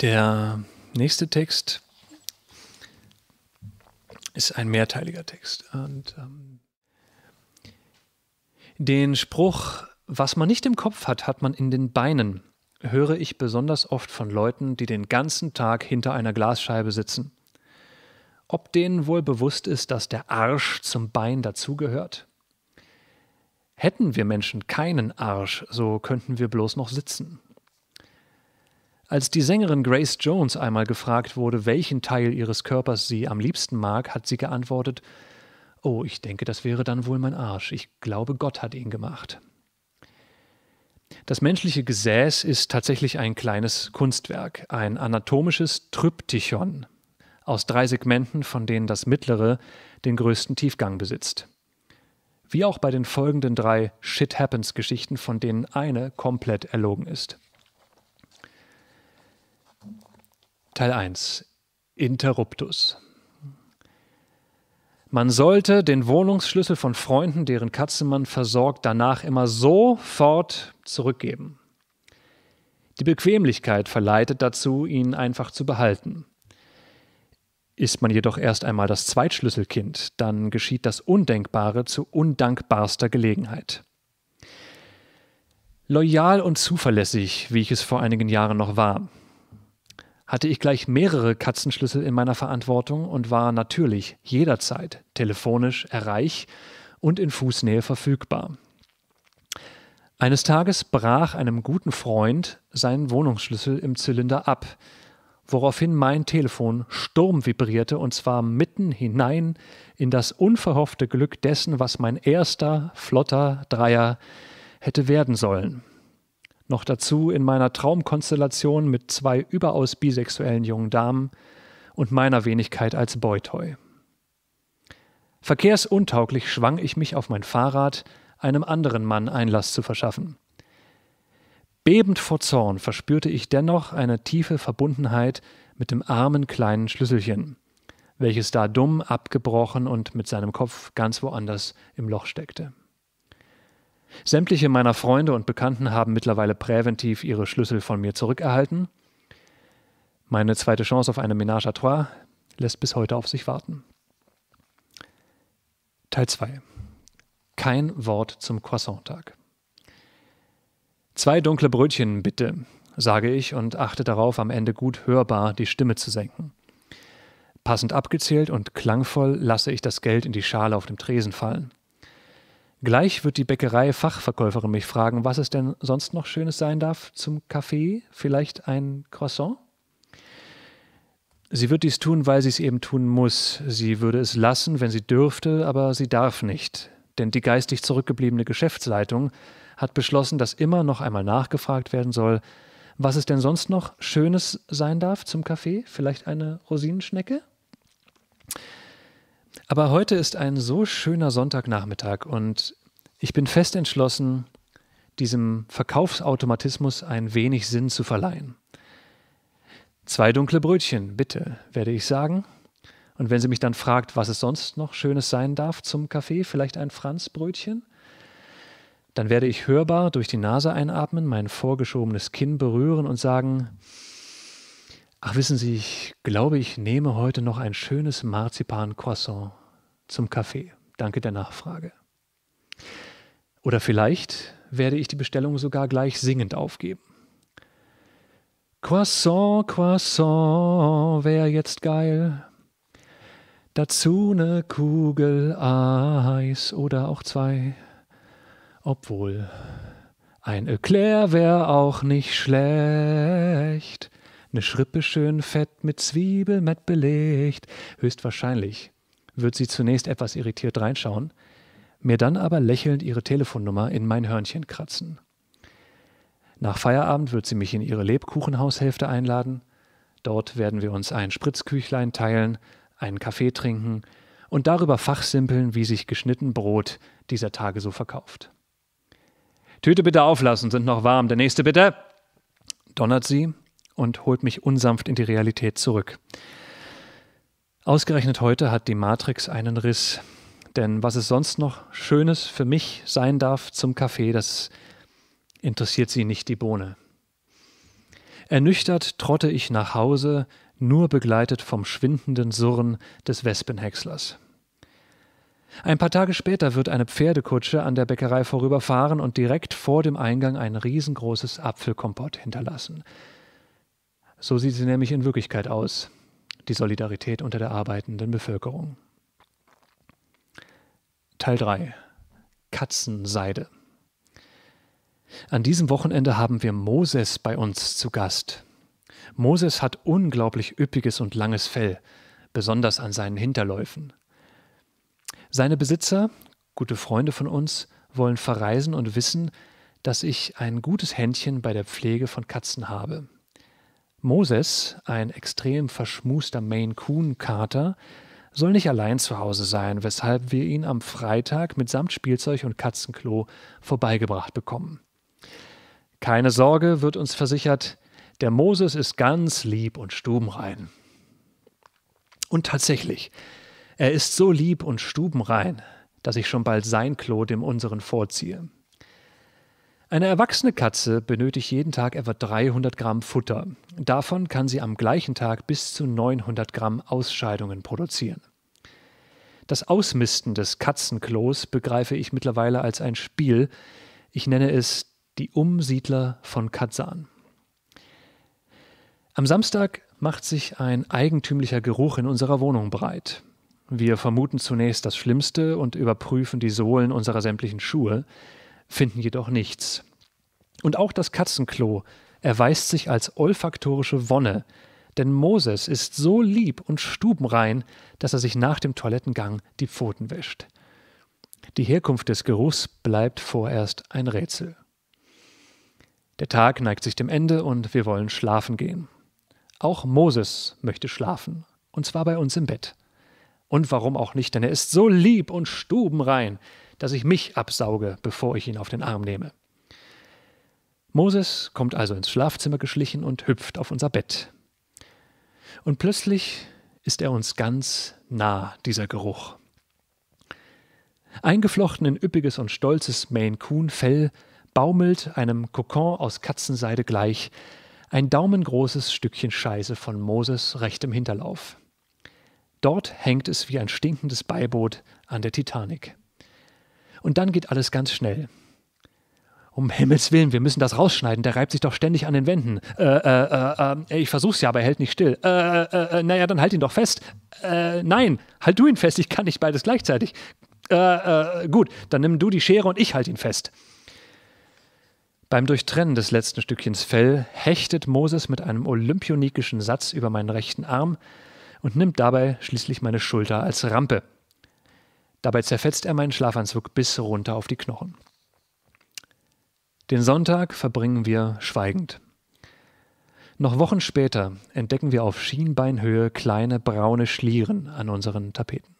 Der nächste Text ist ein mehrteiliger Text. Und, ähm, den Spruch, was man nicht im Kopf hat, hat man in den Beinen, höre ich besonders oft von Leuten, die den ganzen Tag hinter einer Glasscheibe sitzen. Ob denen wohl bewusst ist, dass der Arsch zum Bein dazugehört? Hätten wir Menschen keinen Arsch, so könnten wir bloß noch sitzen. Als die Sängerin Grace Jones einmal gefragt wurde, welchen Teil ihres Körpers sie am liebsten mag, hat sie geantwortet Oh, ich denke, das wäre dann wohl mein Arsch. Ich glaube, Gott hat ihn gemacht. Das menschliche Gesäß ist tatsächlich ein kleines Kunstwerk, ein anatomisches Tryptychon aus drei Segmenten, von denen das mittlere den größten Tiefgang besitzt. Wie auch bei den folgenden drei Shit Happens Geschichten, von denen eine komplett erlogen ist. Teil 1 Interruptus Man sollte den Wohnungsschlüssel von Freunden, deren Katzen man versorgt, danach immer sofort zurückgeben. Die Bequemlichkeit verleitet dazu, ihn einfach zu behalten. Ist man jedoch erst einmal das Zweitschlüsselkind, dann geschieht das Undenkbare zu undankbarster Gelegenheit. Loyal und zuverlässig, wie ich es vor einigen Jahren noch war, hatte ich gleich mehrere Katzenschlüssel in meiner Verantwortung und war natürlich jederzeit telefonisch erreich und in Fußnähe verfügbar. Eines Tages brach einem guten Freund seinen Wohnungsschlüssel im Zylinder ab, woraufhin mein Telefon Sturm vibrierte und zwar mitten hinein in das unverhoffte Glück dessen, was mein erster flotter Dreier hätte werden sollen. Noch dazu in meiner Traumkonstellation mit zwei überaus bisexuellen jungen Damen und meiner Wenigkeit als Boytoy. Verkehrsuntauglich schwang ich mich auf mein Fahrrad, einem anderen Mann Einlass zu verschaffen. Bebend vor Zorn verspürte ich dennoch eine tiefe Verbundenheit mit dem armen kleinen Schlüsselchen, welches da dumm abgebrochen und mit seinem Kopf ganz woanders im Loch steckte. Sämtliche meiner Freunde und Bekannten haben mittlerweile präventiv ihre Schlüssel von mir zurückerhalten. Meine zweite Chance auf eine Ménage à Trois lässt bis heute auf sich warten. Teil 2. Kein Wort zum Croissant-Tag. Zwei dunkle Brötchen, bitte, sage ich und achte darauf, am Ende gut hörbar die Stimme zu senken. Passend abgezählt und klangvoll lasse ich das Geld in die Schale auf dem Tresen fallen. Gleich wird die Bäckerei-Fachverkäuferin mich fragen, was es denn sonst noch Schönes sein darf zum Kaffee. Vielleicht ein Croissant? Sie wird dies tun, weil sie es eben tun muss. Sie würde es lassen, wenn sie dürfte, aber sie darf nicht. Denn die geistig zurückgebliebene Geschäftsleitung hat beschlossen, dass immer noch einmal nachgefragt werden soll, was es denn sonst noch Schönes sein darf zum Kaffee. Vielleicht eine Rosinenschnecke? Aber heute ist ein so schöner Sonntagnachmittag und ich bin fest entschlossen, diesem Verkaufsautomatismus ein wenig Sinn zu verleihen. Zwei dunkle Brötchen, bitte, werde ich sagen. Und wenn sie mich dann fragt, was es sonst noch Schönes sein darf zum Kaffee, vielleicht ein Franzbrötchen? Dann werde ich hörbar durch die Nase einatmen, mein vorgeschobenes Kinn berühren und sagen, ach wissen Sie, ich glaube, ich nehme heute noch ein schönes Marzipan-Croissant zum Kaffee. Danke der Nachfrage. Oder vielleicht werde ich die Bestellung sogar gleich singend aufgeben. Croissant, Croissant, wäre jetzt geil. Dazu eine Kugel Eis oder auch zwei. Obwohl, ein Eclair wäre auch nicht schlecht. Eine Schrippe schön fett mit Zwiebel mit belegt. Höchstwahrscheinlich wird sie zunächst etwas irritiert reinschauen, mir dann aber lächelnd ihre Telefonnummer in mein Hörnchen kratzen. Nach Feierabend wird sie mich in ihre Lebkuchenhaushälfte einladen. Dort werden wir uns ein Spritzküchlein teilen, einen Kaffee trinken und darüber fachsimpeln, wie sich geschnitten Brot dieser Tage so verkauft. Tüte bitte auflassen, sind noch warm. Der nächste bitte. Donnert sie und holt mich unsanft in die Realität zurück. Ausgerechnet heute hat die Matrix einen Riss. Denn was es sonst noch Schönes für mich sein darf zum Kaffee, das interessiert sie nicht die Bohne. Ernüchtert trotte ich nach Hause, nur begleitet vom schwindenden Surren des Wespenhäckslers. Ein paar Tage später wird eine Pferdekutsche an der Bäckerei vorüberfahren und direkt vor dem Eingang ein riesengroßes Apfelkompott hinterlassen. So sieht sie nämlich in Wirklichkeit aus die Solidarität unter der arbeitenden Bevölkerung. Teil 3 Katzenseide An diesem Wochenende haben wir Moses bei uns zu Gast. Moses hat unglaublich üppiges und langes Fell, besonders an seinen Hinterläufen. Seine Besitzer, gute Freunde von uns, wollen verreisen und wissen, dass ich ein gutes Händchen bei der Pflege von Katzen habe. Moses, ein extrem verschmuster Maine Coon Kater, soll nicht allein zu Hause sein, weshalb wir ihn am Freitag mitsamt Spielzeug und Katzenklo vorbeigebracht bekommen. Keine Sorge, wird uns versichert, der Moses ist ganz lieb und stubenrein. Und tatsächlich, er ist so lieb und stubenrein, dass ich schon bald sein Klo dem unseren vorziehe. Eine erwachsene Katze benötigt jeden Tag etwa 300 Gramm Futter. Davon kann sie am gleichen Tag bis zu 900 Gramm Ausscheidungen produzieren. Das Ausmisten des Katzenklos begreife ich mittlerweile als ein Spiel. Ich nenne es die Umsiedler von Kazan. Am Samstag macht sich ein eigentümlicher Geruch in unserer Wohnung breit. Wir vermuten zunächst das Schlimmste und überprüfen die Sohlen unserer sämtlichen Schuhe finden jedoch nichts. Und auch das Katzenklo erweist sich als olfaktorische Wonne, denn Moses ist so lieb und stubenrein, dass er sich nach dem Toilettengang die Pfoten wäscht. Die Herkunft des Geruchs bleibt vorerst ein Rätsel. Der Tag neigt sich dem Ende und wir wollen schlafen gehen. Auch Moses möchte schlafen, und zwar bei uns im Bett. Und warum auch nicht, denn er ist so lieb und stubenrein, dass ich mich absauge, bevor ich ihn auf den Arm nehme. Moses kommt also ins Schlafzimmer geschlichen und hüpft auf unser Bett. Und plötzlich ist er uns ganz nah, dieser Geruch. Eingeflochten in üppiges und stolzes Maine Coon Fell baumelt einem Kokon aus Katzenseide gleich ein daumengroßes Stückchen Scheiße von Moses rechtem Hinterlauf. Dort hängt es wie ein stinkendes Beiboot an der Titanic. Und dann geht alles ganz schnell. Um Himmels Willen, wir müssen das rausschneiden, der reibt sich doch ständig an den Wänden. Äh, äh, äh, äh ich versuch's ja, aber er hält nicht still. Äh, äh, äh, naja, dann halt ihn doch fest. Äh, nein, halt du ihn fest, ich kann nicht beides gleichzeitig. Äh, äh, gut, dann nimm du die Schere und ich halt ihn fest. Beim Durchtrennen des letzten Stückchens Fell hechtet Moses mit einem olympionikischen Satz über meinen rechten Arm und nimmt dabei schließlich meine Schulter als Rampe. Dabei zerfetzt er meinen Schlafanzug bis runter auf die Knochen. Den Sonntag verbringen wir schweigend. Noch Wochen später entdecken wir auf Schienbeinhöhe kleine braune Schlieren an unseren Tapeten.